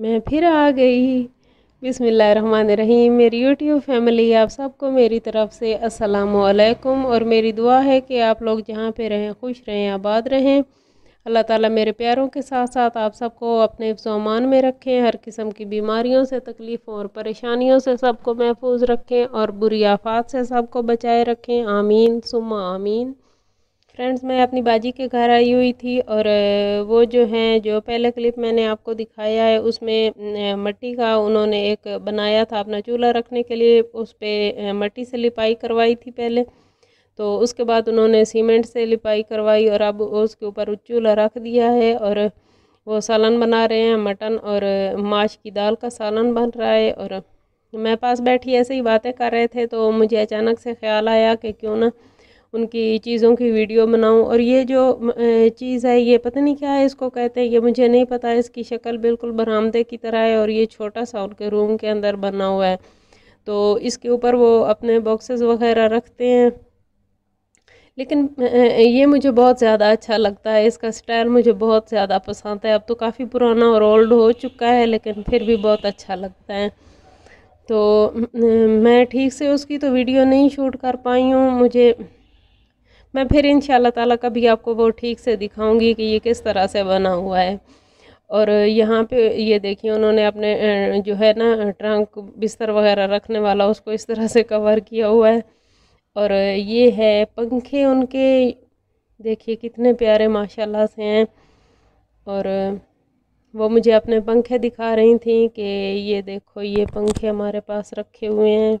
मैं फिर आ गई बिसमीम मेरी यूट्यूब फैमिली आप सबको मेरी तरफ से असलकुम और मेरी दुआ है कि आप लोग जहाँ पे रहें खुश रहें आबाद रहें अल्लाह ताला मेरे प्यारों के साथ साथ आप सबको अपने सामान में रखें हर किस्म की बीमारियों से तकलीफ़ों और परेशानियों से सबको महफूज रखें और बुरी आफात से सबको बचाए रखें आमीन सुमा आमीन फ्रेंड्स मैं अपनी बाजी के घर आई हुई थी और वो जो हैं जो पहले क्लिप मैंने आपको दिखाया है उसमें मट्टी का उन्होंने एक बनाया था अपना चूल्हा रखने के लिए उस पर मट्टी से लिपाई करवाई थी पहले तो उसके बाद उन्होंने सीमेंट से लिपाई करवाई और अब उसके ऊपर चूल्हा रख दिया है और वो सालन बना रहे हैं मटन और माश की दाल का सालन बन रहा है और मैं पास बैठी ऐसे ही बातें कर रहे थे तो मुझे अचानक से ख्याल आया कि क्यों ना उनकी चीज़ों की वीडियो बनाऊं और ये जो चीज़ है ये पता नहीं क्या है इसको कहते हैं ये मुझे नहीं पता इसकी शक्ल बिल्कुल बरामदे की तरह है और ये छोटा सा उनके रूम के अंदर बना हुआ है तो इसके ऊपर वो अपने बॉक्सेस वगैरह रखते हैं लेकिन ये मुझे बहुत ज़्यादा अच्छा लगता है इसका स्टाइल मुझे बहुत ज़्यादा पसंद है अब तो काफ़ी पुराना और ओल्ड हो चुका है लेकिन फिर भी बहुत अच्छा लगता है तो मैं ठीक से उसकी तो वीडियो नहीं शूट कर पाई हूँ मुझे मैं फिर इन ताला कभी आपको वो ठीक से दिखाऊंगी कि ये किस तरह से बना हुआ है और यहाँ पे ये देखिए उन्होंने अपने जो है ना ट्रंक बिस्तर वगैरह रखने वाला उसको इस तरह से कवर किया हुआ है और ये है पंखे उनके देखिए कितने प्यारे माशाल्लाह से हैं और वो मुझे अपने पंखे दिखा रही थी कि ये देखो ये पंखे हमारे पास रखे हुए हैं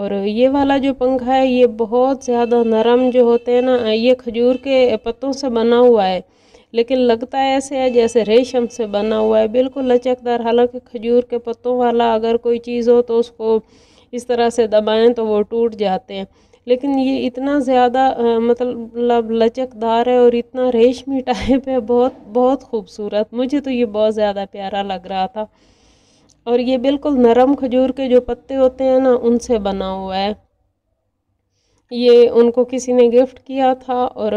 और ये वाला जो पंखा है ये बहुत ज़्यादा नरम जो होते हैं ना ये खजूर के पत्तों से बना हुआ है लेकिन लगता है ऐसे है जैसे रेशम से बना हुआ है बिल्कुल लचकदार हालांकि खजूर के पत्तों वाला अगर कोई चीज़ हो तो उसको इस तरह से दबाएं तो वो टूट जाते हैं लेकिन ये इतना ज़्यादा मतलब लचकदार है और इतना रेशमी टाइप है बहुत बहुत खूबसूरत मुझे तो ये बहुत ज़्यादा प्यारा लग रहा था और ये बिल्कुल नरम खजूर के जो पत्ते होते हैं ना उनसे बना हुआ है ये उनको किसी ने गिफ्ट किया था और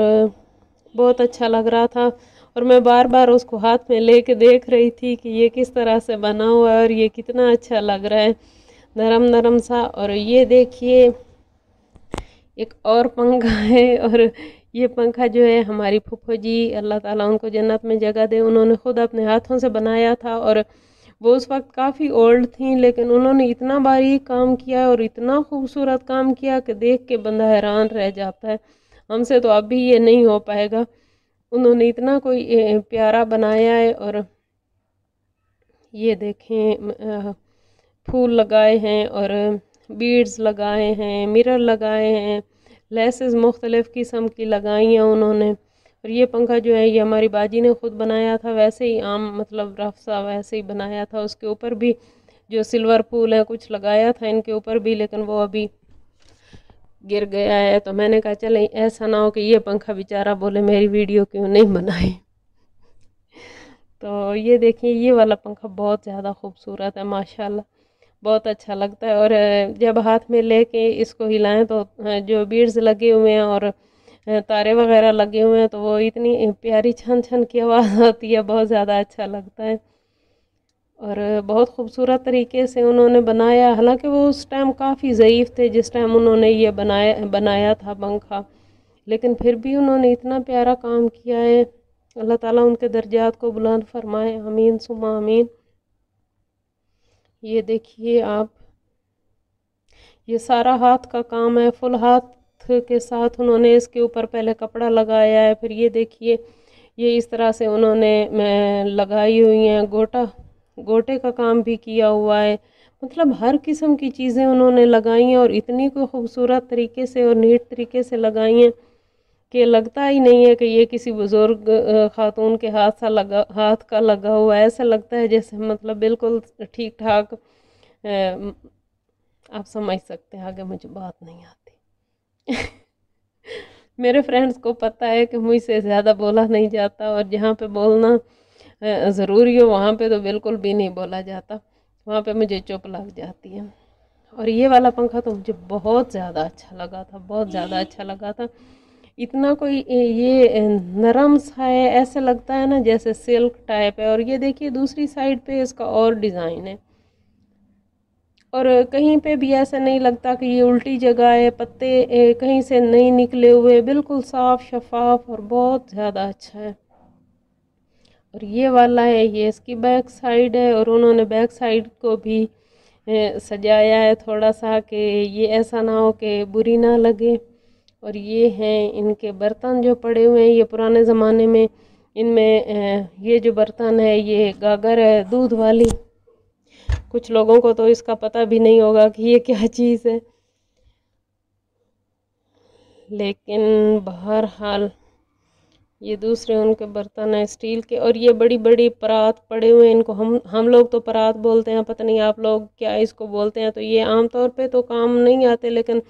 बहुत अच्छा लग रहा था और मैं बार बार उसको हाथ में ले कर देख रही थी कि ये किस तरह से बना हुआ है और ये कितना अच्छा लग रहा है नरम नरम सा और ये देखिए एक और पंखा है और ये पंखा जो है हमारी फूफो जी अल्लाह ताला उनको जन्नत में जगह दे उन्होंने ख़ुद अपने हाथों से बनाया था और वो उस वक्त काफ़ी ओल्ड थी लेकिन उन्होंने इतना बारीक काम किया और इतना खूबसूरत काम किया कि देख के बंदा हैरान रह जाता है हमसे तो अब भी ये नहीं हो पाएगा उन्होंने इतना कोई प्यारा बनाया है और ये देखें फूल लगाए हैं और बीड्स लगाए हैं मिरर लगाए हैं लेसेस मुख्तलिफ़ किस्म की लगाई हैं उन्होंने और ये पंखा जो है ये हमारी बाजी ने ख़ुद बनाया था वैसे ही आम मतलब रफ सा वैसे ही बनाया था उसके ऊपर भी जो सिल्वर फूल है कुछ लगाया था इनके ऊपर भी लेकिन वो अभी गिर गया है तो मैंने कहा चले ऐसा ना हो कि ये पंखा बेचारा बोले मेरी वीडियो क्यों नहीं बनाई तो ये देखिए ये वाला पंखा बहुत ज़्यादा खूबसूरत है माशाल्लाह बहुत अच्छा लगता है और जब हाथ में लेके इसको हिलाएं तो जो बीड्स लगे हुए हैं और तारे वगैरह लगे हुए हैं तो वो इतनी प्यारी छन छन की आवाज़ आती है बहुत ज़्यादा अच्छा लगता है और बहुत खूबसूरत तरीके से उन्होंने बनाया हालांकि वो उस टाइम काफ़ी ज़यीफ़ थे जिस टाइम उन्होंने ये बनाया बनाया था पंखा लेकिन फिर भी उन्होंने इतना प्यारा काम किया है अल्लाह ताला उनके दर्जात को बुलंद फरमाए अमीन सुमा अमीन ये देखिए आप ये सारा हाथ का काम है फुल हाथ के साथ उन्होंने इसके ऊपर पहले कपड़ा लगाया है फिर ये देखिए ये इस तरह से उन्होंने लगाई हुई हैं गोटा गोटे का काम भी किया हुआ है मतलब हर किस्म की चीज़ें उन्होंने लगाई हैं और इतनी को खूबसूरत तरीके से और नीट तरीके से लगाई हैं कि लगता ही नहीं है कि ये किसी बुज़ुर्ग खातून के हाथ सा लगा हाथ का लगा हुआ है ऐसा लगता है जैसे मतलब बिल्कुल ठीक ठाक आप समझ सकते हैं आगे मुझे बात नहीं आती मेरे फ्रेंड्स को पता है कि मुझसे ज़्यादा बोला नहीं जाता और जहाँ पे बोलना ज़रूरी हो वहाँ पे तो बिल्कुल भी नहीं बोला जाता वहाँ पे मुझे चुप लग जाती है और ये वाला पंखा तो मुझे बहुत ज़्यादा अच्छा लगा था बहुत ज़्यादा अच्छा लगा था इतना कोई ये नरम सा है ऐसे लगता है ना जैसे सिल्क टाइप है और ये देखिए दूसरी साइड पे इसका और डिज़ाइन है और कहीं पे भी ऐसा नहीं लगता कि ये उल्टी जगह है पत्ते कहीं से नहीं निकले हुए बिल्कुल साफ़ शफाफ और बहुत ज़्यादा अच्छा है और ये वाला है ये इसकी बैक साइड है और उन्होंने बैक साइड को भी सजाया है थोड़ा सा कि ये ऐसा ना हो कि बुरी ना लगे और ये हैं इनके बर्तन जो पड़े हुए हैं ये पुराने ज़माने में इनमें ये जो बर्तन है ये गागर है दूध वाली कुछ लोगों को तो इसका पता भी नहीं होगा कि ये क्या चीज़ है लेकिन बहरहाल ये दूसरे उनके बर्तन हैं स्टील के और ये बड़ी बड़ी परात पड़े हुए हैं इनको हम हम लोग तो परात बोलते हैं पता नहीं आप लोग क्या इसको बोलते हैं तो ये आम तौर पे तो काम नहीं आते लेकिन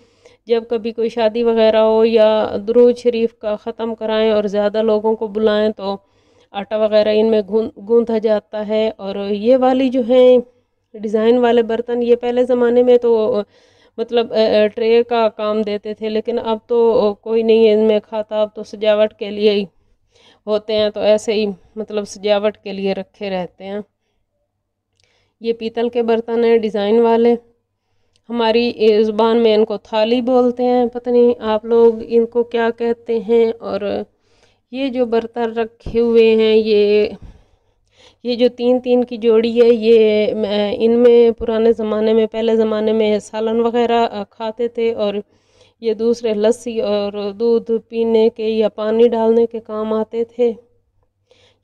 जब कभी कोई शादी वगैरह हो या दरूज शरीफ का ख़त्म कराएं और ज़्यादा लोगों को बुलाएं तो आटा वगैरह इनमें गूंथा जाता है और ये वाली जो हैं डिज़ाइन वाले बर्तन ये पहले ज़माने में तो मतलब ट्रे का काम देते थे लेकिन अब तो कोई नहीं है इनमें खाता अब तो सजावट के लिए ही होते हैं तो ऐसे ही मतलब सजावट के लिए रखे रहते हैं ये पीतल के बर्तन हैं डिज़ाइन वाले हमारी ज़ुबान में इनको थाली बोलते हैं पता नहीं आप लोग इनको क्या कहते हैं और ये जो बर्तन रखे हुए हैं ये ये जो तीन तीन की जोड़ी है ये इनमें पुराने ज़माने में पहले ज़माने में सालन वगैरह खाते थे और ये दूसरे लस्सी और दूध पीने के या पानी डालने के काम आते थे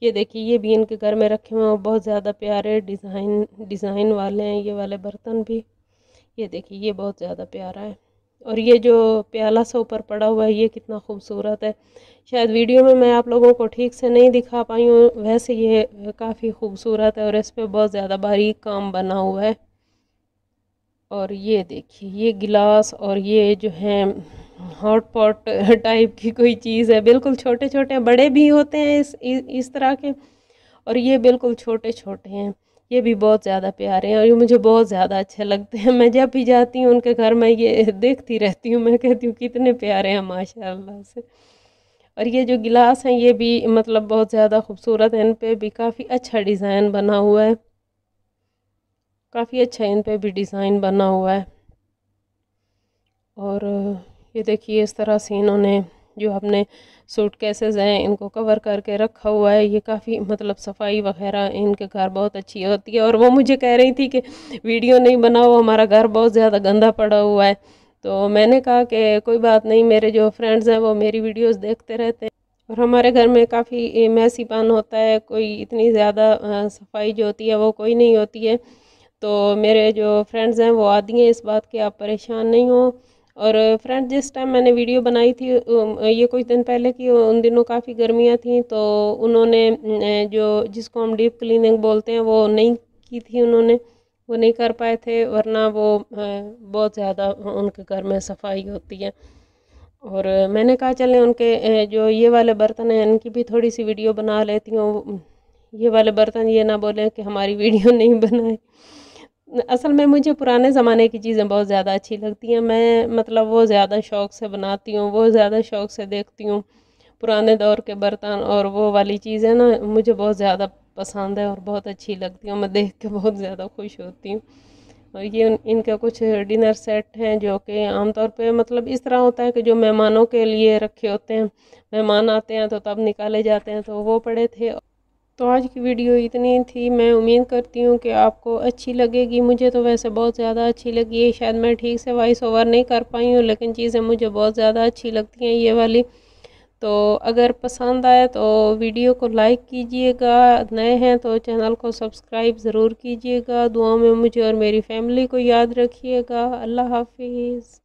ये देखिए ये भी इनके घर में रखे हुए हैं बहुत ज़्यादा प्यारे डिज़ाइन डिज़ाइन वाले हैं ये वाले बर्तन भी ये देखिए ये बहुत ज़्यादा प्यारा है और ये जो प्याला सा ऊपर पड़ा हुआ है ये कितना खूबसूरत है शायद वीडियो में मैं आप लोगों को ठीक से नहीं दिखा पाई हूँ वैसे ये काफ़ी खूबसूरत है और इस पर बहुत ज़्यादा बारीक काम बना हुआ है और ये देखिए ये गिलास और ये जो है हॉट पॉट टाइप की कोई चीज़ है बिल्कुल छोटे छोटे बड़े भी होते हैं इस इस तरह के और ये बिल्कुल छोटे छोटे हैं ये भी बहुत ज़्यादा प्यारे हैं और ये मुझे बहुत ज़्यादा अच्छे लगते हैं मैं जब भी जाती हूँ उनके घर में ये देखती रहती हूँ मैं कहती हूँ कितने प्यारे हैं माशा से और ये जो गिलास हैं ये भी मतलब बहुत ज़्यादा खूबसूरत है इन पर भी काफ़ी अच्छा डिज़ाइन बना हुआ है काफ़ी अच्छा इन पर भी डिज़ाइन बना हुआ है और ये देखिए इस तरह से इन्होंने जो हमने सूट केसेस हैं इनको कवर करके रखा हुआ है ये काफ़ी मतलब सफाई वगैरह इनके घर बहुत अच्छी होती है और वो मुझे कह रही थी कि वीडियो नहीं बनाओ हमारा घर बहुत ज़्यादा गंदा पड़ा हुआ है तो मैंने कहा कि कोई बात नहीं मेरे जो फ्रेंड्स हैं वो मेरी वीडियोस देखते रहते हैं और हमारे घर में काफ़ी पान होता है कोई इतनी ज़्यादा सफाई जो होती है वो कोई नहीं होती है तो मेरे जो फ्रेंड्स हैं वो आदि हैं इस बात के आप परेशान नहीं हों और फ्रेंड जिस टाइम मैंने वीडियो बनाई थी ये कुछ दिन पहले की उन दिनों काफ़ी गर्मियाँ थी तो उन्होंने जो जिसको हम डीप क्लीनिंग बोलते हैं वो नहीं की थी उन्होंने वो नहीं कर पाए थे वरना वो बहुत ज़्यादा हाँ, उनके घर में सफाई होती है और मैंने कहा चले उनके जो ये वाले बर्तन हैं इनकी भी थोड़ी सी वीडियो बना लेती हूँ ये वाले बर्तन ये ना बोले कि हमारी वीडियो नहीं बनाए असल में मुझे पुराने ज़माने की चीज़ें बहुत ज़्यादा अच्छी लगती हैं मैं मतलब वो ज़्यादा शौक़ से बनाती हूँ वो ज़्यादा शौक़ से देखती हूँ पुराने दौर के बर्तन और वो वाली चीज़ें ना मुझे बहुत ज़्यादा पसंद है और बहुत अच्छी लगती हूँ मैं देख के बहुत ज़्यादा खुश होती हूँ और ये इनके कुछ डिनर सेट हैं जो कि आमतौर पे मतलब इस तरह होता है कि जो मेहमानों के लिए रखे होते हैं मेहमान आते हैं तो तब निकाले जाते हैं तो वो पड़े थे तो आज की वीडियो इतनी थी मैं उम्मीद करती हूँ कि आपको अच्छी लगेगी मुझे तो वैसे बहुत ज़्यादा अच्छी लगी है शायद मैं ठीक से वॉइस ओवर नहीं कर पाई हूँ लेकिन चीज़ें मुझे बहुत ज़्यादा अच्छी लगती हैं ये वाली तो अगर पसंद आए तो वीडियो को लाइक कीजिएगा नए हैं तो चैनल को सब्सक्राइब ज़रूर कीजिएगा दुआ में मुझे और मेरी फैमिली को याद रखिएगा अल्लाह हाफिज़